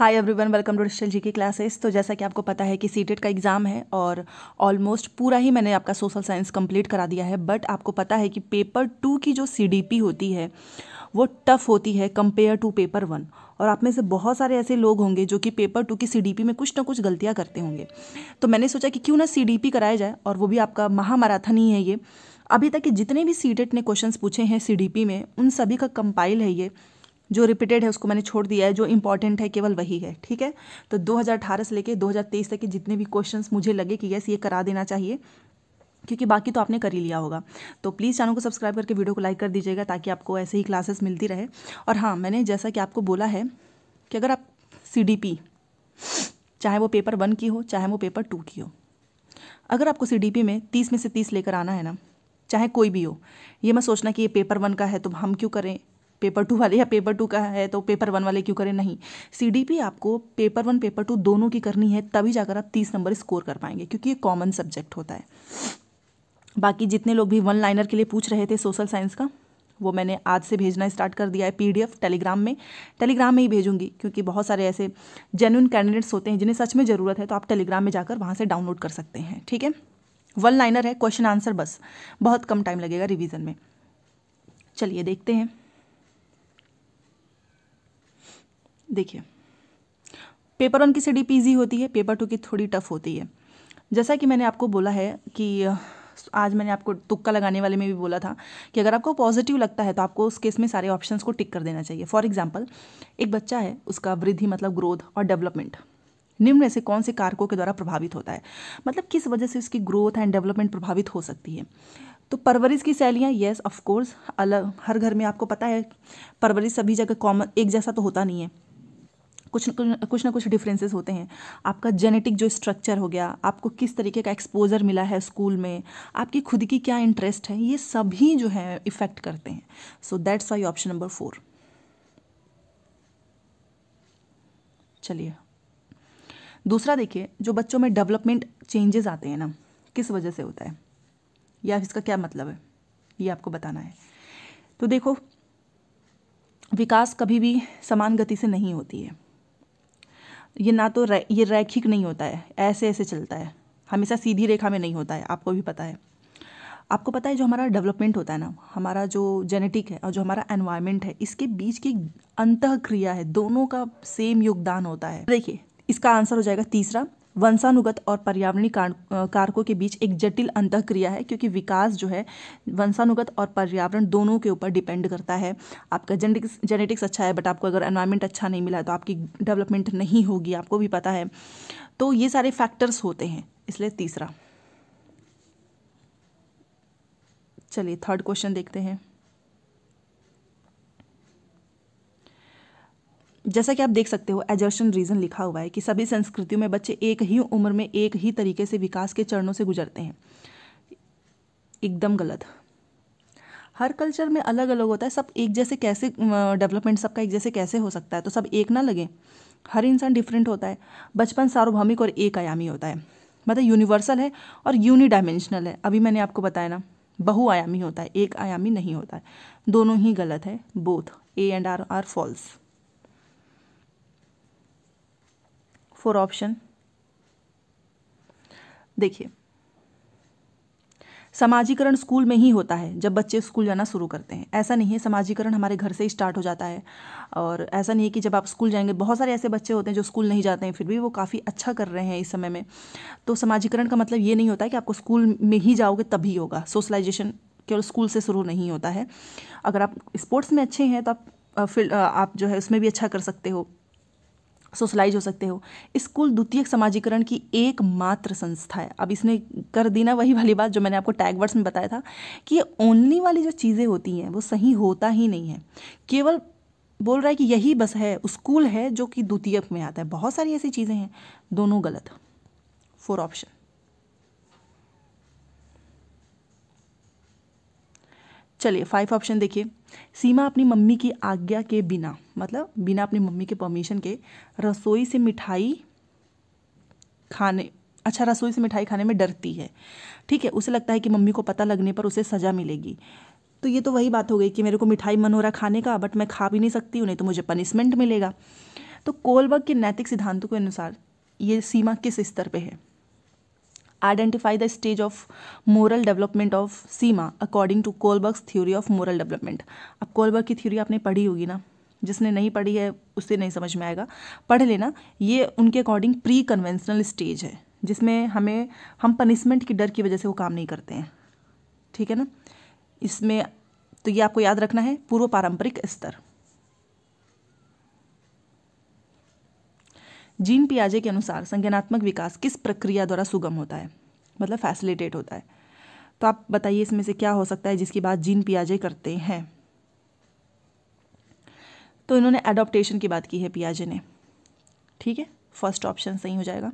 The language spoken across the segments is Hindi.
Hi everyone welcome to digital जी की क्लासेस तो जैसा कि आपको पता है कि सी e का एग्ज़ाम है और ऑलमोस्ट पूरा ही मैंने आपका सोशल साइंस कंप्लीट करा दिया है बट आपको पता है कि पेपर टू की जो सी e होती है वो टफ़ होती है कंपेयर टू पेपर वन और आप में से बहुत सारे ऐसे लोग होंगे जो कि पेपर टू की सी e में कुछ ना कुछ गलतियाँ करते होंगे तो मैंने सोचा कि क्यों ना सी कराया जाए और वो भी आपका महामाराथन ही है ये अभी तक के जितने भी सी ने क्वेश्चन पूछे हैं सी में उन सभी का कंपाइल है ये जो रिपीटेड है उसको मैंने छोड़ दिया है जो इंपॉर्टेंट है केवल वही है ठीक है तो 2018 से लेके 2023 तक के जितने भी क्वेश्चंस मुझे लगे कि यस ये करा देना चाहिए क्योंकि बाकी तो आपने कर ही लिया होगा तो प्लीज़ चैनल को सब्सक्राइब करके वीडियो को लाइक कर दीजिएगा ताकि आपको ऐसे ही क्लासेस मिलती रहे और हाँ मैंने जैसा कि आपको बोला है कि अगर आप सी चाहे वो पेपर वन की हो चाहे वो पेपर टू की हो अगर आपको सी में तीस में से तीस लेकर आना है ना चाहे कोई भी हो ये मैं सोचना कि ये पेपर वन का है तो हम क्यों करें पेपर टू वाले या पेपर टू का है तो पेपर वन वाले क्यों करें नहीं सी आपको पेपर वन पेपर टू दोनों की करनी है तभी जाकर आप तीस नंबर स्कोर कर पाएंगे क्योंकि ये कॉमन सब्जेक्ट होता है बाकी जितने लोग भी वन लाइनर के लिए पूछ रहे थे सोशल साइंस का वो मैंने आज से भेजना स्टार्ट कर दिया है पीडीएफ टेलीग्राम में टेलीग्राम में ही भेजूंगी क्योंकि बहुत सारे ऐसे जेन्यून कैंडिडेट्स होते हैं जिन्हें सच में ज़रूरत है तो आप टेलीग्राम में जाकर वहाँ से डाउनलोड कर सकते हैं ठीक है वन लाइनर है क्वेश्चन आंसर बस बहुत कम टाइम लगेगा रिविज़न में चलिए देखते हैं देखिए पेपर वन की स्टडी पीजी होती है पेपर टू की थोड़ी टफ होती है जैसा कि मैंने आपको बोला है कि आज मैंने आपको तुक्का लगाने वाले में भी बोला था कि अगर आपको पॉजिटिव लगता है तो आपको उस केस में सारे ऑप्शंस को टिक कर देना चाहिए फॉर एग्जाम्पल एक बच्चा है उसका वृद्धि मतलब ग्रोथ और डेवलपमेंट निम्न में से कौन से कारकों के द्वारा प्रभावित होता है मतलब किस वजह से उसकी ग्रोथ एंड डेवलपमेंट प्रभावित हो सकती है तो परवरिश की शैलियाँ येस ऑफकोर्स अलग हर घर में आपको पता है परवरिश सभी जगह कॉमन एक जैसा तो होता नहीं है कुछ कुछ ना कुछ डिफरेंसेस होते हैं आपका जेनेटिक जो स्ट्रक्चर हो गया आपको किस तरीके का एक्सपोजर मिला है स्कूल में आपकी खुद की क्या इंटरेस्ट है ये सभी जो है इफ़ेक्ट करते हैं so that's why option number four चलिए दूसरा देखिए जो बच्चों में डेवलपमेंट चेंजेस आते हैं ना किस वजह से होता है या इसका क्या मतलब है ये आपको बताना है तो देखो विकास कभी भी समान गति से नहीं होती है ये ना तो रै, ये रैखिक नहीं होता है ऐसे ऐसे चलता है हमेशा सीधी रेखा में नहीं होता है आपको भी पता है आपको पता है जो हमारा डेवलपमेंट होता है ना हमारा जो जेनेटिक है और जो हमारा एनवायरमेंट है इसके बीच की अंत क्रिया है दोनों का सेम योगदान होता है देखिए इसका आंसर हो जाएगा तीसरा वंशानुगत और पर्यावरणीय कारकों के बीच एक जटिल अंत क्रिया है क्योंकि विकास जो है वंशानुगत और पर्यावरण दोनों के ऊपर डिपेंड करता है आपका जेनेटिक्स जेनेटिक्स अच्छा है बट आपको अगर एनवायरमेंट अच्छा नहीं मिला तो आपकी डेवलपमेंट नहीं होगी आपको भी पता है तो ये सारे फैक्टर्स होते हैं इसलिए तीसरा चलिए थर्ड क्वेश्चन देखते हैं जैसा कि आप देख सकते हो एजर्शन रीजन लिखा हुआ है कि सभी संस्कृतियों में बच्चे एक ही उम्र में एक ही तरीके से विकास के चरणों से गुजरते हैं एकदम गलत हर कल्चर में अलग अलग होता है सब एक जैसे कैसे डेवलपमेंट सबका एक जैसे कैसे हो सकता है तो सब एक ना लगे हर इंसान डिफरेंट होता है बचपन सार्वभौमिक और एक आयामी होता है मतलब यूनिवर्सल है और यूनि डायमेंशनल है अभी मैंने आपको बताया ना बहुआयामी होता है एक आयामी नहीं होता है दोनों ही गलत है both A and R are false four option देखिए समाजीकरण स्कूल में ही होता है जब बच्चे स्कूल जाना शुरू करते हैं ऐसा नहीं है समाजीकरण हमारे घर से ही स्टार्ट हो जाता है और ऐसा नहीं है कि जब आप स्कूल जाएंगे बहुत सारे ऐसे बच्चे होते हैं जो स्कूल नहीं जाते हैं फिर भी वो काफ़ी अच्छा कर रहे हैं इस समय में तो समाजीकरण का मतलब ये नहीं होता है कि आपको स्कूल में ही जाओगे तभी होगा सोशलाइजेशन केवल स्कूल से शुरू नहीं होता है अगर आप स्पोर्ट्स में अच्छे हैं तो आप फिर आप जो है उसमें भी अच्छा कर सकते हो सोशलाइज हो सकते हो स्कूल द्वितीय समाजीकरण की एकमात्र संस्था है अब इसने कर दी ना वही वाली बात जो मैंने आपको टैग वर्ड्स में बताया था कि ये ओनली वाली जो चीज़ें होती हैं वो सही होता ही नहीं है केवल बोल रहा है कि यही बस है स्कूल है जो कि द्वितीयक में आता है बहुत सारी ऐसी चीज़ें हैं दोनों गलत फोर ऑप्शन चलिए फाइव ऑप्शन देखिए सीमा अपनी मम्मी की आज्ञा के बिना मतलब बिना अपनी मम्मी के परमिशन के रसोई से मिठाई खाने अच्छा रसोई से मिठाई खाने में डरती है ठीक है उसे लगता है कि मम्मी को पता लगने पर उसे सज़ा मिलेगी तो ये तो वही बात हो गई कि मेरे को मिठाई मन हो रहा खाने का बट मैं खा भी नहीं सकती उन्हें तो मुझे पनिशमेंट मिलेगा तो कोलबर्ग के नैतिक सिद्धांतों के अनुसार ये सीमा किस स्तर पे है identify the stage of moral development of Seema according to Kohlberg's theory of moral development अब कोलबर्ग की थ्योरी आपने पढ़ी होगी ना जिसने नहीं पढ़ी है उसे नहीं समझ में आएगा पढ़ लेना ये उनके अकॉर्डिंग प्री कन्वेंशनल स्टेज है जिसमें हमें हम पनिशमेंट की डर की वजह से वो काम नहीं करते हैं ठीक है ना इसमें तो ये आपको याद रखना है पूर्व पारंपरिक स्तर जीन पियाजे के अनुसार संज्ञानात्मक विकास किस प्रक्रिया द्वारा सुगम होता है मतलब फैसिलिटेट होता है तो आप बताइए इसमें से क्या हो सकता है जिसकी बात जीन पियाजे करते हैं तो इन्होंने एडोप्टेशन की बात की है पियाजे ने ठीक है फर्स्ट ऑप्शन सही हो जाएगा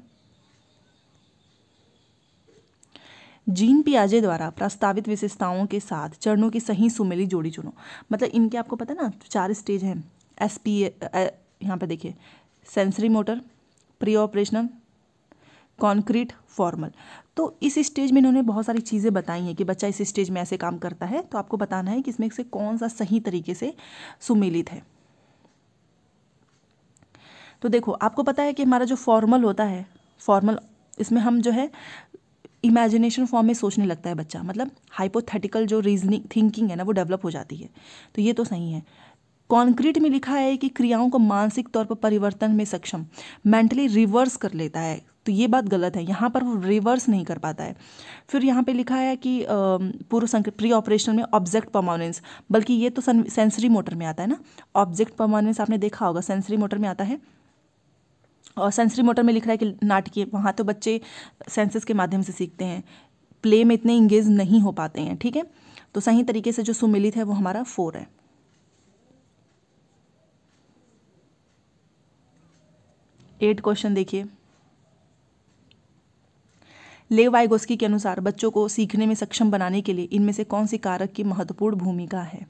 जीन पियाजे द्वारा प्रस्तावित विशेषताओं के साथ चरणों की सही सुमेली जोड़ी चुनो मतलब इनके आपको पता है ना चार स्टेज हैं एस पी यहाँ पर देखिए sensory motor pre operational concrete formal तो इस स्टेज में इन्होंने बहुत सारी चीज़ें बताई हैं कि बच्चा इस स्टेज में ऐसे काम करता है तो आपको बताना है कि इसमें से कौन सा सही तरीके से सुमेलित है तो देखो आपको पता है कि हमारा जो फॉर्मल होता है फॉर्मल इसमें हम जो है इमेजिनेशन फॉर्म में सोचने लगता है बच्चा मतलब हाइपोथेटिकल जो रीजनिंग थिंकिंग है ना वो डेवलप हो जाती है तो ये तो सही है कॉन्क्रीट में लिखा है कि क्रियाओं को मानसिक तौर पर परिवर्तन में सक्षम मेंटली रिवर्स कर लेता है तो ये बात गलत है यहाँ पर वो रिवर्स नहीं कर पाता है फिर यहाँ पे लिखा है कि पूर्व प्री ऑपरेशन में ऑब्जेक्ट परमानेंस बल्कि ये तो सेंसरी मोटर में आता है ना ऑब्जेक्ट परमानेंस आपने देखा होगा सेंसरी मोटर में आता है और सेंसरी मोटर में लिख रहा है कि नाटकीय वहाँ तो बच्चे सेंसेस के माध्यम से सीखते हैं प्ले में इतने इंगेज नहीं हो पाते हैं ठीक है तो सही तरीके से जो सुमिलित है वो हमारा फोर है एट क्वेश्चन देखिए ले वाइगोस्की के अनुसार बच्चों को सीखने में सक्षम बनाने के लिए इनमें से कौन सी कारक की महत्वपूर्ण भूमिका है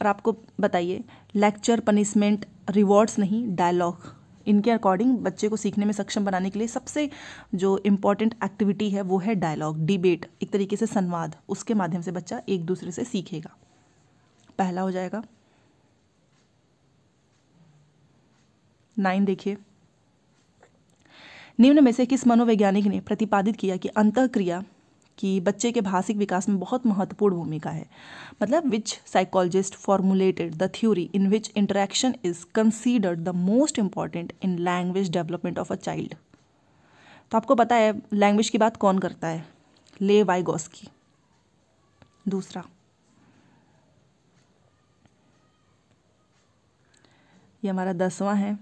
और आपको बताइए लेक्चर पनिशमेंट रिवॉर्ड्स नहीं डायलॉग इनके अकॉर्डिंग बच्चे को सीखने में सक्षम बनाने के लिए सबसे जो इम्पॉर्टेंट एक्टिविटी है वो है डायलॉग डिबेट एक तरीके से संवाद उसके माध्यम से बच्चा एक दूसरे से सीखेगा पहला हो जाएगा नाइन देखिए निम्न में से किस मनोवैज्ञानिक ने प्रतिपादित किया कि अंतक्रिया कि बच्चे के भाषिक विकास में बहुत महत्वपूर्ण भूमिका है मतलब which psychologist formulated the theory in which interaction is considered the most important in language development of a child तो आपको पता है लैंग्वेज की बात कौन करता है ले वाइगोस्की दूसरा ये हमारा दसवां है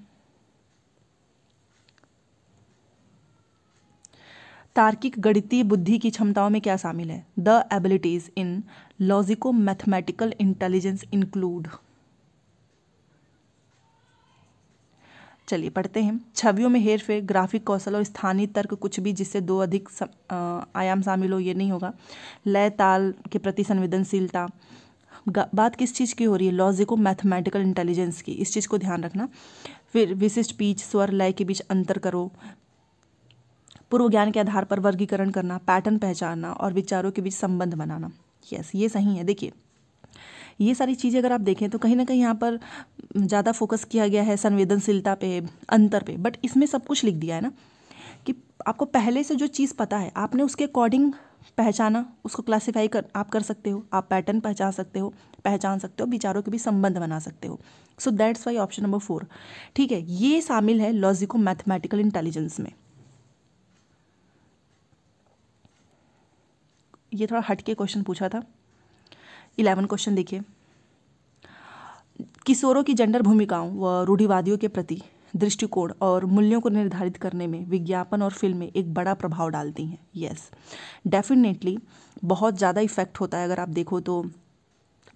तार्किक गणितीय बुद्धि की क्षमताओं में क्या शामिल है the abilities in logico mathematical intelligence include चलिए पढ़ते हैं छवियों में हेर फेर ग्राफिक कौशल और स्थानीय तर्क कुछ भी जिससे दो अधिक सम, आ, आयाम शामिल हो ये नहीं होगा लय ताल के प्रति संवेदनशीलता बात किस चीज़ की हो रही है लॉजिको मैथमेटिकल इंटेलिजेंस की इस चीज़ को ध्यान रखना फिर विशिष्ट पीच स्वर लय के बीच अंतर करो पूर्व ज्ञान के आधार पर वर्गीकरण करना पैटर्न पहचानना और विचारों के बीच संबंध बनाना यस ये सही है देखिए ये सारी चीज़ें अगर आप देखें तो कहीं ना कहीं यहाँ पर ज़्यादा फोकस किया गया है संवेदनशीलता पे अंतर पे बट इसमें सब कुछ लिख दिया है ना कि आपको पहले से जो चीज़ पता है आपने उसके अकॉर्डिंग पहचाना उसको क्लासीफाई कर आप कर सकते हो आप पैटर्न पहचान सकते हो पहचान सकते हो विचारों के भी संबंध बना सकते हो so that's why option number four ठीक है ये शामिल है लॉजिको मैथमेटिकल इंटेलिजेंस में ये थोड़ा हट के क्वेश्चन पूछा था इलेवन क्वेश्चन देखिए किशोरों की जेंडर भूमिकाओं व रूढ़िवादियों के प्रति दृष्टिकोण और मूल्यों को निर्धारित करने में विज्ञापन और फिल्में एक बड़ा प्रभाव डालती हैं यस डेफिनेटली बहुत ज़्यादा इफेक्ट होता है अगर आप देखो तो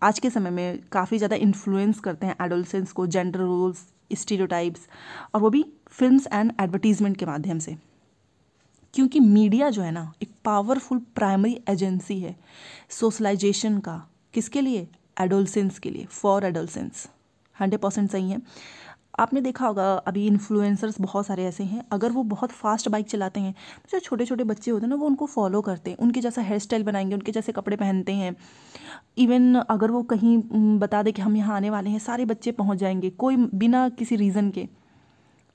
आज के समय में काफ़ी ज़्यादा इन्फ्लुएंस करते हैं एडोलसेंस को जेंडर रोल्स स्टीरियोटाइप्स और वो भी फिल्म्स एंड एडवर्टीजमेंट के माध्यम से क्योंकि मीडिया जो है ना एक पावरफुल प्राइमरी एजेंसी है सोशलाइजेशन का किसके लिए एडोलसेंस के लिए फॉर एडोलसेंस हंड्रेड परसेंट सही है आपने देखा होगा अभी इन्फ्लुएंसर्स बहुत सारे ऐसे हैं अगर वो बहुत फास्ट बाइक चलाते हैं तो जो छोटे छोटे बच्चे होते हैं ना वो उनको फॉलो करते हैं उनके जैसा हेयर स्टाइल बनाएंगे उनके जैसे कपड़े पहनते हैं इवन अगर वो कहीं बता दे कि हम यहाँ आने वाले हैं सारे बच्चे पहुँच जाएंगे कोई बिना किसी रीज़न के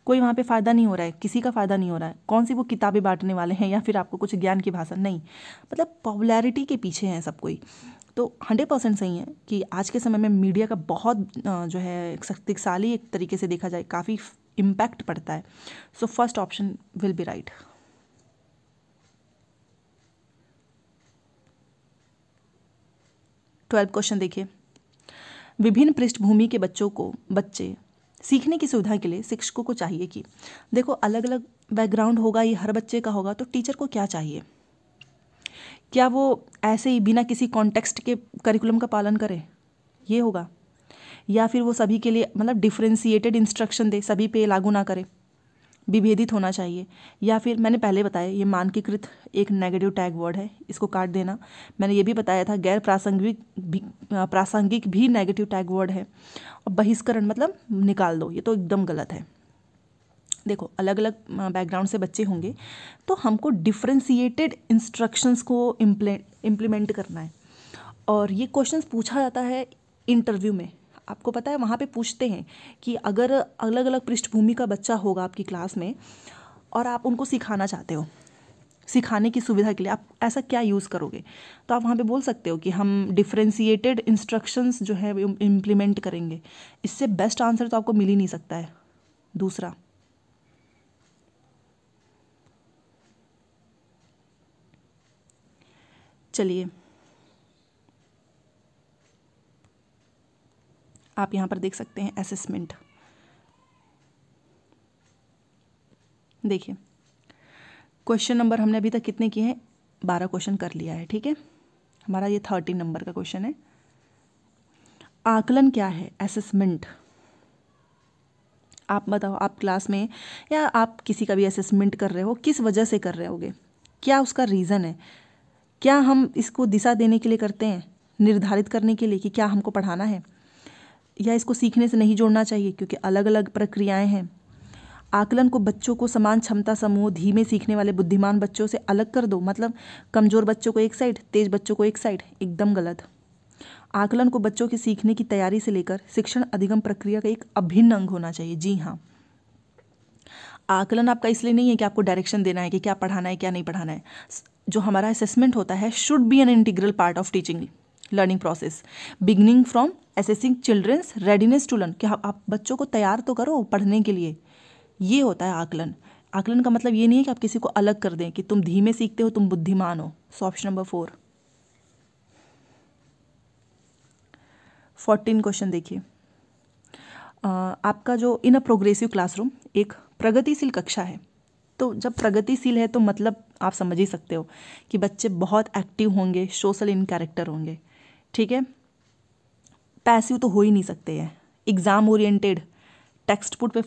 कोई वहाँ पे फ़ायदा नहीं हो रहा है किसी का फ़ायदा नहीं हो रहा है कौन सी वो किताबें बांटने वाले हैं या फिर आपको कुछ ज्ञान की भाषा नहीं मतलब पॉपुलैरिटी के पीछे हैं सब कोई तो हंड्रेड परसेंट सही है कि आज के समय में मीडिया का बहुत जो है शक्तिशाली एक तरीके से देखा जाए काफ़ी इम्पैक्ट पड़ता है so first option will be right twelve question देखिए विभिन्न पृष्ठभूमि के बच्चों को बच्चे सीखने की सुविधा के लिए शिक्षकों को चाहिए कि देखो अलग अलग बैकग्राउंड होगा ये हर बच्चे का होगा तो टीचर को क्या चाहिए क्या वो ऐसे ही बिना किसी कॉन्टेक्स्ट के करिकुलम का पालन करे ये होगा या फिर वो सभी के लिए मतलब डिफ्रेंसीटेड इंस्ट्रक्शन दे सभी पे लागू ना करें विभेदित होना चाहिए या फिर मैंने पहले बताया ये मानकीकृत एक नेगेटिव टैग वर्ड है इसको काट देना मैंने ये भी बताया था गैर प्रासंगिक भी प्रासंगिक भी नेगेटिव टैग वर्ड है और बहिष्करण मतलब निकाल दो ये तो एकदम गलत है देखो अलग अलग बैकग्राउंड से बच्चे होंगे तो हमको डिफ्रेंसीटेड इंस्ट्रक्शंस को इम्प्ले इम्प्लीमेंट करना है और ये क्वेश्चन पूछा जाता है इंटरव्यू में आपको पता है वहाँ पे पूछते हैं कि अगर अलग अलग पृष्ठभूमि का बच्चा होगा आपकी क्लास में और आप उनको सिखाना चाहते हो सिखाने की सुविधा के लिए आप ऐसा क्या यूज़ करोगे तो आप वहाँ पे बोल सकते हो कि हम डिफ्रेंसीटेड इंस्ट्रक्शंस जो है इम्प्लीमेंट करेंगे इससे बेस्ट आंसर तो आपको मिल ही नहीं सकता है दूसरा चलिए आप यहाँ पर देख सकते हैं असेसमेंट देखिए क्वेश्चन नंबर हमने अभी तक कितने किए हैं बारह क्वेश्चन कर लिया है ठीक है हमारा ये थर्टीन नंबर का क्वेश्चन है आकलन क्या है असेसमेंट आप बताओ आप क्लास में या आप किसी का भी असेसमेंट कर रहे हो किस वजह से कर रहे होगे क्या उसका रीज़न है क्या हम इसको दिशा देने के लिए करते हैं निर्धारित करने के लिए कि क्या हमको पढ़ाना है या इसको सीखने से नहीं जोड़ना चाहिए क्योंकि अलग अलग प्रक्रियाएं हैं आकलन को बच्चों को समान क्षमता समूह धीमे सीखने वाले बुद्धिमान बच्चों से अलग कर दो मतलब कमज़ोर बच्चों को एक साइड तेज बच्चों को एक साइड एकदम गलत आकलन को बच्चों के सीखने की तैयारी से लेकर शिक्षण अधिगम प्रक्रिया का एक अभिन्न अंग होना चाहिए जी हाँ आकलन आपका इसलिए नहीं है कि आपको डायरेक्शन देना है कि क्या पढ़ाना है क्या नहीं पढ़ाना है जो हमारा असेसमेंट होता है should be an integral part of teaching learning process beginning from assessing children's readiness to learn कि आप बच्चों को तैयार तो करो पढ़ने के लिए ये होता है आकलन आकलन का मतलब ये नहीं है कि आप किसी को अलग कर दें कि तुम धीमे सीखते हो तुम बुद्धिमान हो so option number four fourteen question देखिए आपका जो इन अ प्रोग्रेसिव क्लासरूम एक प्रगतिशील कक्षा है तो जब प्रगतिशील है तो मतलब आप समझ ही सकते हो कि बच्चे बहुत एक्टिव होंगे सोशल इन कैरेक्टर होंगे ठीक है पैसिव तो हो ही नहीं सकते हैं एग्ज़ाम ओरिएंटेड टेक्स्ट बुक पे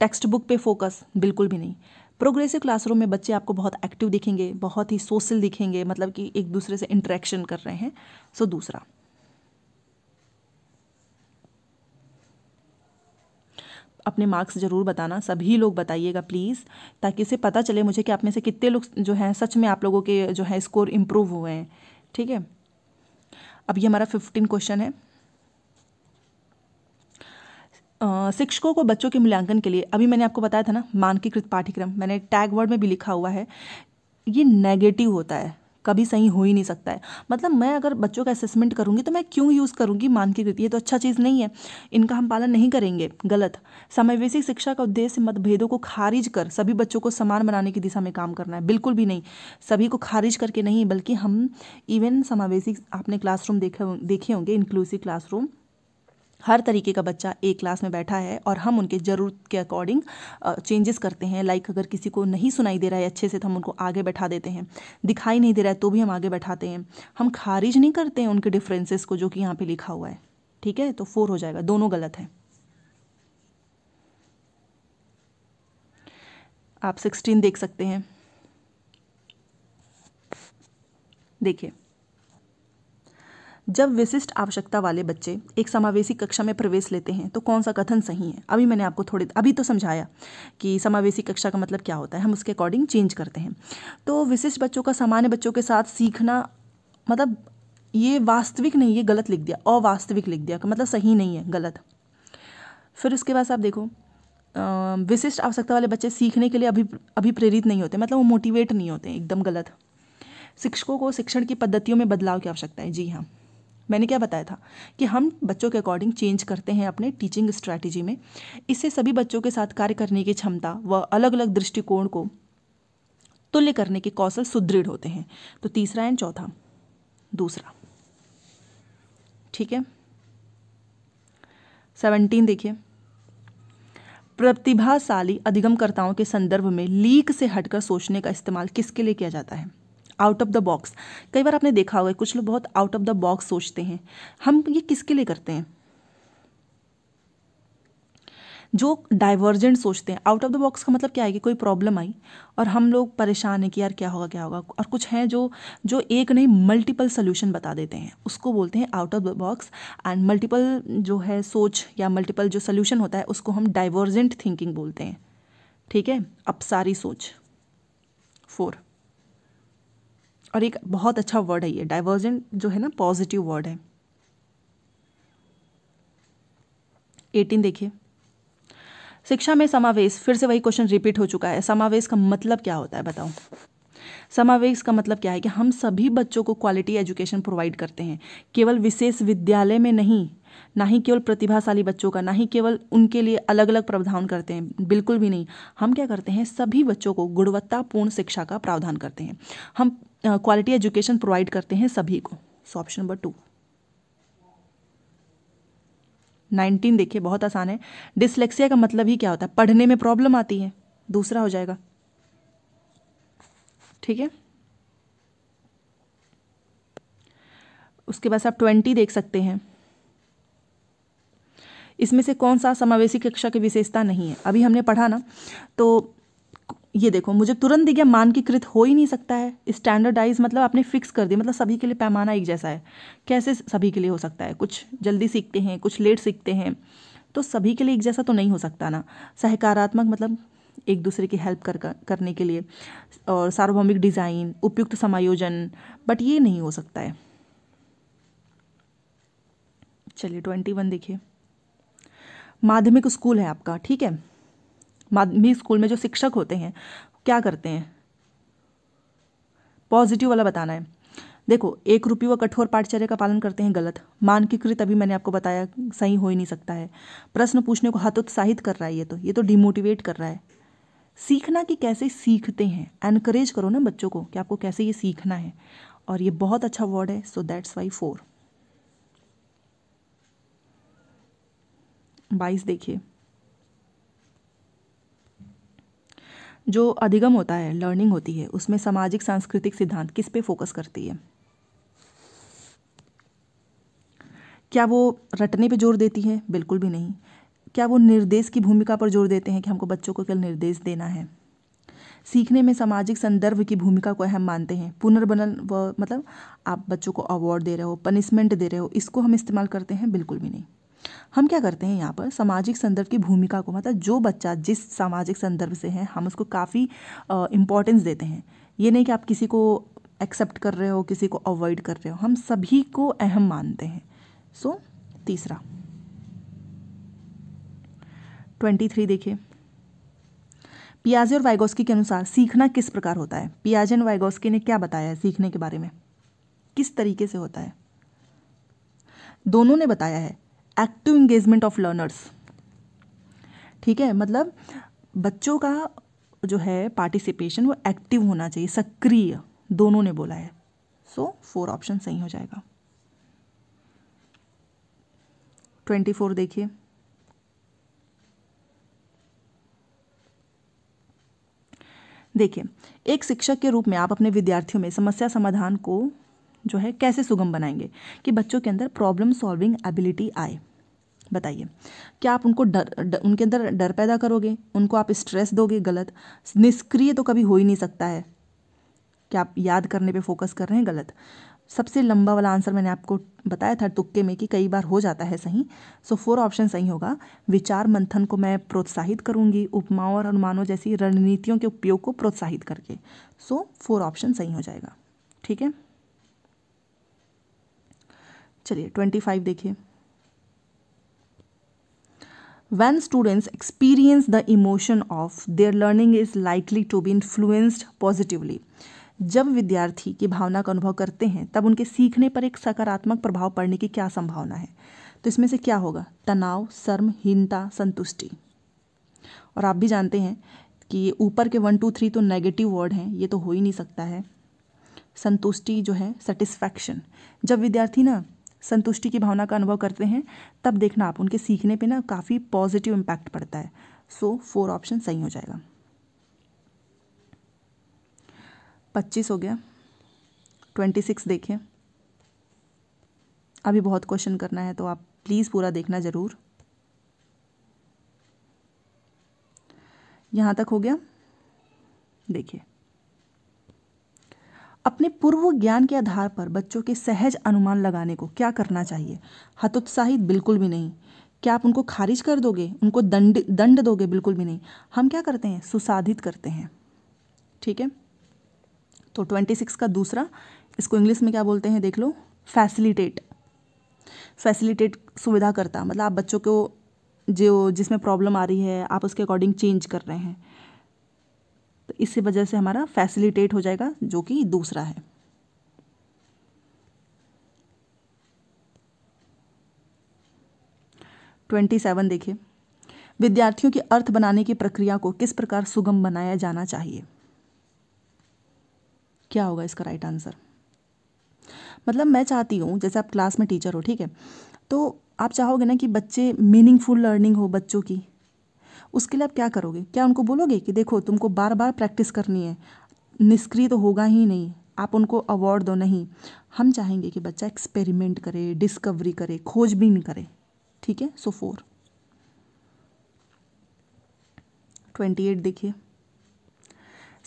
टेक्स्ट बुक पे फोकस बिल्कुल भी नहीं प्रोग्रेसिव क्लासरूम में बच्चे आपको बहुत एक्टिव दिखेंगे बहुत ही सोशल दिखेंगे मतलब कि एक दूसरे से इंटरेक्शन कर रहे हैं सो दूसरा अपने मार्क्स ज़रूर बताना सभी लोग बताइएगा प्लीज़ ताकि इसे पता चले मुझे कि आप में से कितने लोग जो हैं सच में आप लोगों के जो है स्कोर इम्प्रूव हुए हैं ठीक है अब ये हमारा फिफ्टीन क्वेश्चन है शिक्षकों को बच्चों के मूल्यांकन के लिए अभी मैंने आपको बताया था ना मानकीकृत पाठ्यक्रम मैंने टैग वर्ड में भी लिखा हुआ है ये नेगेटिव होता है कभी सही हो ही नहीं सकता है मतलब मैं अगर बच्चों का असेसमेंट करूँगी तो मैं क्यों यूज़ करूँगी मान मानकीकृत ये तो अच्छा चीज़ नहीं है इनका हम पालन नहीं करेंगे गलत समावेशिक शिक्षा का उद्देश्य मतभेदों को खारिज कर सभी बच्चों को समान बनाने की दिशा में काम करना है बिल्कुल भी नहीं सभी को खारिज करके नहीं बल्कि हम इवन समावेशिक आपने क्लासरूम देखे देखे होंगे इंक्लूसिव क्लासरूम हर तरीके का बच्चा एक क्लास में बैठा है और हम उनके ज़रूरत के अकॉर्डिंग चेंजेस करते हैं लाइक अगर किसी को नहीं सुनाई दे रहा है अच्छे से तो हम उनको आगे बैठा देते हैं दिखाई नहीं दे रहा है तो भी हम आगे बैठाते हैं हम खारिज नहीं करते हैं उनके डिफ्रेंसेस को जो कि यहाँ पर लिखा हुआ है ठीक है तो फोर हो जाएगा दोनों गलत है आप सिक्सटीन देख सकते हैं देखिए जब विशिष्ट आवश्यकता वाले बच्चे एक समावेशी कक्षा में प्रवेश लेते हैं तो कौन सा कथन सही है अभी मैंने आपको थोड़ी अभी तो समझाया कि समावेशी कक्षा का मतलब क्या होता है हम उसके अकॉर्डिंग चेंज करते हैं तो विशिष्ट बच्चों का सामान्य बच्चों के साथ सीखना मतलब ये वास्तविक नहीं ये गलत लिख दिया अवास्तविक लिख दिया मतलब सही नहीं है गलत फिर उसके बाद आप देखो विशिष्ट आवश्यकता वाले बच्चे सीखने के लिए अभी अभी प्रेरित नहीं होते मतलब वो मोटिवेट नहीं होते एकदम गलत शिक्षकों को शिक्षण की पद्धतियों में बदलाव की आवश्यकता है जी हाँ मैंने क्या बताया था कि हम बच्चों के अकॉर्डिंग चेंज करते हैं अपने टीचिंग स्ट्रैटेजी में इससे सभी बच्चों के साथ कार्य करने की क्षमता व अलग अलग दृष्टिकोण को तुल्य करने के कौशल सुदृढ़ होते हैं तो तीसरा एंड चौथा दूसरा ठीक है सेवनटीन देखिए प्रतिभाशाली अधिगमकर्ताओं के संदर्भ में लीक से हटकर सोचने का इस्तेमाल किसके लिए किया जाता है आउट ऑफ द बॉक्स कई बार आपने देखा होगा कुछ लोग बहुत आउट ऑफ द बॉक्स सोचते हैं हम ये किसके लिए करते हैं जो डाइवर्जेंट सोचते हैं आउट ऑफ द बॉक्स का मतलब क्या है कि कोई प्रॉब्लम आई और हम लोग परेशान हैं कि यार क्या होगा क्या होगा और कुछ हैं जो जो एक नहीं मल्टीपल सोल्यूशन बता देते हैं उसको बोलते हैं out of the box and multiple जो है सोच या मल्टीपल जो सोल्यूशन होता है उसको हम डाइवर्जेंट थिंकिंग बोलते हैं ठीक है अब सारी सोच फोर और एक बहुत अच्छा वर्ड है ये डाइवर्जेंट जो है ना पॉजिटिव वर्ड है एटीन देखिए शिक्षा में समावेश फिर से वही क्वेश्चन रिपीट हो चुका है समावेश का मतलब क्या होता है बताओ समावेश का मतलब क्या है कि हम सभी बच्चों को क्वालिटी एजुकेशन प्रोवाइड करते हैं केवल विशेष विद्यालय में नहीं ना ही केवल प्रतिभाशाली बच्चों का ना ही केवल उनके लिए अलग अलग प्रावधान करते हैं बिल्कुल भी नहीं हम क्या करते हैं सभी बच्चों को गुणवत्तापूर्ण शिक्षा का प्रावधान करते हैं हम क्वालिटी एजुकेशन प्रोवाइड करते हैं सभी को so option number two nineteen देखिए बहुत आसान है डिसलेक्सिया का मतलब ही क्या होता है पढ़ने में प्रॉब्लम आती है दूसरा हो जाएगा ठीक है उसके बाद आप ट्वेंटी देख सकते हैं इसमें से कौन सा समावेशी कक्षा की विशेषता नहीं है अभी हमने पढ़ा ना तो ये देखो मुझे तुरंत दिख गया मानकीकृत हो ही नहीं सकता है स्टैंडर्डाइज मतलब आपने फिक्स कर दिया मतलब सभी के लिए पैमाना एक जैसा है कैसे सभी के लिए हो सकता है कुछ जल्दी सीखते हैं कुछ लेट सीखते हैं तो सभी के लिए एक जैसा तो नहीं हो सकता ना सहकारात्मक मतलब एक दूसरे की हेल्प कर करने के लिए और सार्वभौमिक डिज़ाइन उपयुक्त समायोजन बट ये नहीं हो सकता है चलिए ट्वेंटी वन देखिए माध्यमिक स्कूल है आपका ठीक है माध्यमिक स्कूल में जो शिक्षक होते हैं क्या करते हैं पॉजिटिव वाला बताना है देखो एक रुपये व कठोर पाठचर्या का पालन करते हैं गलत मानकीकृत अभी मैंने आपको बताया सही हो ही नहीं सकता है प्रश्न पूछने को हतोत्साहित कर रहा है ये तो ये तो डिमोटिवेट कर रहा है सीखना कि कैसे सीखते हैं एनकरेज करो ना बच्चों को कि आपको कैसे ये सीखना है और ये बहुत अच्छा वर्ड है सो दैट्स वाई फोर बाईस देखिए जो अधिगम होता है लर्निंग होती है उसमें सामाजिक सांस्कृतिक सिद्धांत किस पे फोकस करती है क्या वो रटने पे जोर देती है बिल्कुल भी नहीं क्या वो निर्देश की भूमिका पर जोर देते हैं कि हमको बच्चों को कल निर्देश देना है सीखने में सामाजिक संदर्भ की भूमिका को हम मानते हैं पुनर्बनन व मतलब आप बच्चों को अवार्ड दे रहे हो पनिशमेंट दे रहे हो इसको हम इस्तेमाल करते हैं बिल्कुल भी नहीं हम क्या करते हैं यहाँ पर सामाजिक संदर्भ की भूमिका को मतलब जो बच्चा जिस सामाजिक संदर्भ से है हम उसको काफ़ी इम्पोर्टेंस देते हैं ये नहीं कि आप किसी को एक्सेप्ट कर रहे हो किसी को अवॉइड कर रहे हो हम सभी को अहम मानते हैं सो so, तीसरा ट्वेंटी थ्री देखिए पियाजे और वाइगोस्की के अनुसार सीखना किस प्रकार होता है पियाजे और वाइगोस्की ने क्या बताया है सीखने के बारे में किस तरीके से होता है दोनों ने बताया है एक्टिव इंगेजमेंट ऑफ लर्नर्स ठीक है मतलब बच्चों का जो है पार्टिसिपेशन वो एक्टिव होना चाहिए सक्रिय दोनों ने बोला है सो फोर ऑप्शन सही हो जाएगा ट्वेंटी फोर देखिए देखिए एक शिक्षक के रूप में आप अपने विद्यार्थियों में समस्या समाधान को जो है कैसे सुगम बनाएंगे कि बच्चों के अंदर प्रॉब्लम सॉल्विंग एबिलिटी आए बताइए क्या आप उनको डर, डर उनके अंदर डर पैदा करोगे उनको आप स्ट्रेस दोगे गलत निष्क्रिय तो कभी हो ही नहीं सकता है क्या आप याद करने पे फोकस कर रहे हैं गलत सबसे लंबा वाला आंसर मैंने आपको बताया था तुक्के में कि कई बार हो जाता है सही सो फोर ऑप्शन सही होगा विचार मंथन को मैं प्रोत्साहित करूंगी उपमाओं और अनुमानों जैसी रणनीतियों के उपयोग को प्रोत्साहित करके सो फोर ऑप्शन सही हो जाएगा ठीक है चलिए ट्वेंटी फाइव देखिए when students experience the emotion of their learning is likely to be influenced positively जब विद्यार्थी की भावना का अनुभव करते हैं तब उनके सीखने पर एक सकारात्मक प्रभाव पड़ने की क्या संभावना है तो इसमें से क्या होगा तनाव शर्महीनता संतुष्टि और आप भी जानते हैं कि ये ऊपर के वन टू थ्री तो नेगेटिव वर्ड हैं ये तो हो ही नहीं सकता है संतुष्टि जो है सेटिस्फैक्शन जब विद्यार्थी ना संतुष्टि की भावना का अनुभव करते हैं तब देखना आप उनके सीखने पे ना काफ़ी पॉजिटिव इम्पैक्ट पड़ता है सो फोर ऑप्शन सही हो जाएगा पच्चीस हो गया ट्वेंटी सिक्स देखें अभी बहुत क्वेश्चन करना है तो आप प्लीज़ पूरा देखना ज़रूर यहाँ तक हो गया देखिए अपने पूर्व ज्ञान के आधार पर बच्चों के सहज अनुमान लगाने को क्या करना चाहिए हतोत्साहित बिल्कुल भी नहीं क्या आप उनको खारिज कर दोगे उनको दंड दंड दोगे बिल्कुल भी नहीं हम क्या करते हैं सुसाधित करते हैं ठीक है तो ट्वेंटी सिक्स का दूसरा इसको इंग्लिश में क्या बोलते हैं देख लो फैसिलिटेट फैसिलिटेट सुविधा करता मतलब आप बच्चों को जो जिसमें प्रॉब्लम आ रही है आप उसके अकॉर्डिंग चेंज कर रहे हैं तो इसी वजह से हमारा फैसिलिटेट हो जाएगा जो कि दूसरा है ट्वेंटी सेवन देखिए विद्यार्थियों की अर्थ बनाने की प्रक्रिया को किस प्रकार सुगम बनाया जाना चाहिए क्या होगा इसका राइट आंसर मतलब मैं चाहती हूँ जैसे आप क्लास में टीचर हो ठीक है तो आप चाहोगे ना कि बच्चे मीनिंगफुल लर्निंग हो बच्चों की उसके लिए आप क्या करोगे क्या उनको बोलोगे कि देखो तुमको बार बार प्रैक्टिस करनी है निष्क्रिय तो होगा ही नहीं आप उनको अवार्ड दो नहीं हम चाहेंगे कि बच्चा एक्सपेरिमेंट करे डिस्कवरी करे खोजबीन करे ठीक है सो फोर ट्वेंटी एट देखिए